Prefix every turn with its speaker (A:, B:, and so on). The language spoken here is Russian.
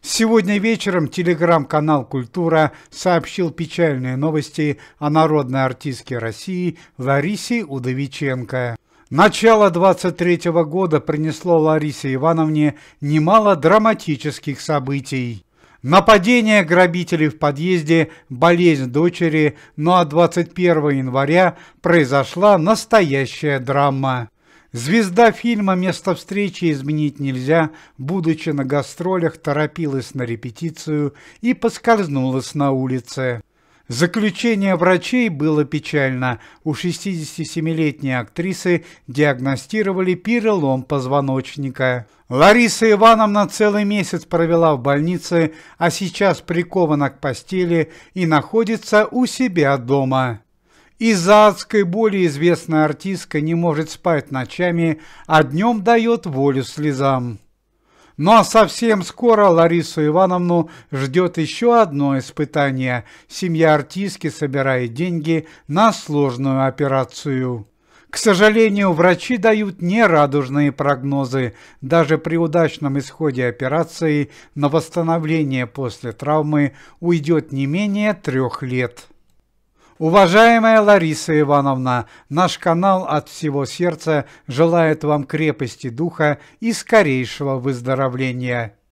A: Сегодня вечером телеграм-канал «Культура» сообщил печальные новости о народной артистке России Ларисе Удовиченко. Начало 23 -го года принесло Ларисе Ивановне немало драматических событий. Нападение грабителей в подъезде, болезнь дочери, ну а 21 января произошла настоящая драма. Звезда фильма «Место встречи изменить нельзя», будучи на гастролях, торопилась на репетицию и поскользнулась на улице. Заключение врачей было печально. У 67-летней актрисы диагностировали перелом позвоночника. Лариса Ивановна целый месяц провела в больнице, а сейчас прикована к постели и находится у себя дома. Из-за адской боли известная артистка не может спать ночами, а днем дает волю слезам. Ну а совсем скоро Ларису Ивановну ждет еще одно испытание. Семья артистки собирает деньги на сложную операцию. К сожалению, врачи дают нерадужные прогнозы. Даже при удачном исходе операции на восстановление после травмы уйдет не менее трех лет. Уважаемая Лариса Ивановна, наш канал от всего сердца желает вам крепости духа и скорейшего выздоровления.